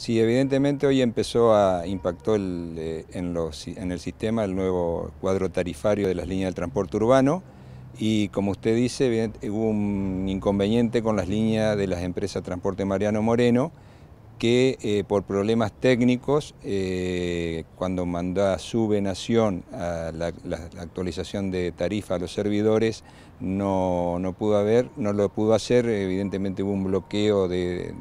Sí, evidentemente hoy empezó a impactar el, eh, en, en, el sistema el nuevo cuadro tarifario de las líneas de transporte urbano y como usted dice hubo un inconveniente con las líneas de las empresas Transporte Mariano Moreno que eh, por problemas técnicos, eh, cuando mandó su venación a la, la, actualización de tarifa a los servidores, no, pudo haber, no lo pudo hacer, evidentemente hubo un bloqueo de,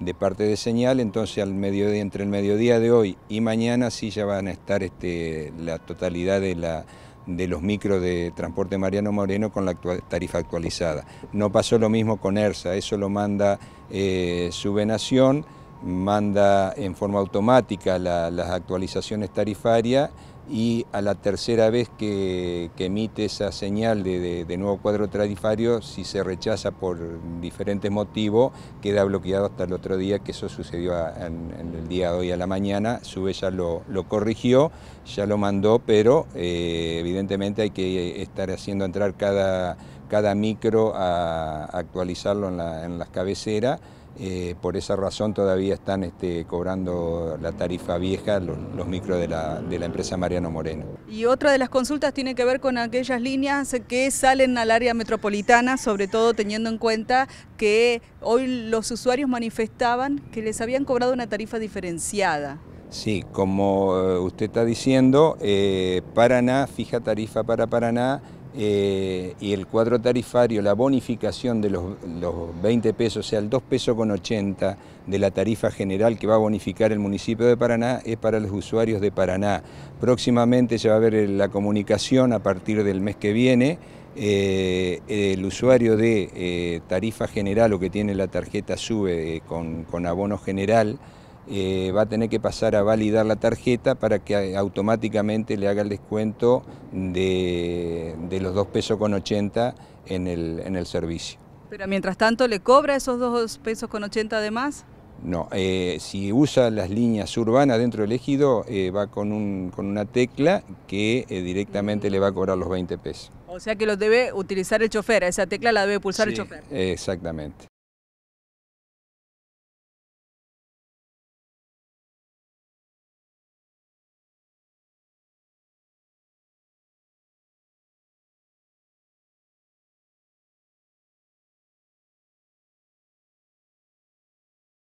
de, parte de señal, entonces al mediodía, entre el mediodía de hoy y mañana sí ya van a estar este, la totalidad de la de los micros de transporte Mariano Moreno con la tarifa actualizada. No pasó lo mismo con ERSA, eso lo manda eh, su venación manda en forma automática las actualizaciones tarifarias y a la tercera vez que, emite esa señal de, nuevo cuadro tarifario, si se rechaza por diferentes motivos, queda bloqueado hasta el otro día, que eso sucedió en, el día de hoy a la mañana. Sube ya lo, corrigió, ya lo mandó, pero eh, evidentemente hay que estar haciendo entrar cada cada micro a actualizarlo en, la, las cabeceras. Eh, por esa razón todavía están este, cobrando la tarifa vieja los, micros de la, empresa Mariano Moreno. Y otra de las consultas tiene que ver con aquellas líneas que salen al área metropolitana, sobre todo teniendo en cuenta que hoy los usuarios manifestaban que les habían cobrado una tarifa diferenciada. Sí, como eh, usted está diciendo, eh, Paraná, fija tarifa para Paraná, eh, y el cuadro tarifario, la bonificación de los, 20 pesos, o sea, el 2 pesos con 80 de la tarifa general que va a bonificar el municipio de Paraná es para los usuarios de Paraná. Próximamente se va a ver eh, la comunicación a partir del mes que viene. Eh, el usuario de tarifa general o que tiene la tarjeta SUBE con abono general, eh, va a tener que pasar a validar la tarjeta para que automáticamente le haga el descuento de, los 2 pesos con 80 en el, servicio. Pero mientras tanto, ¿le cobra esos 2 pesos con 80 además? No, eh, si usa las líneas urbanas dentro del ejido, eh, va con, una tecla que directamente le va a cobrar los 20 pesos. O sea que lo debe utilizar el chofer, esa tecla la debe pulsar el chofer. Exactamente.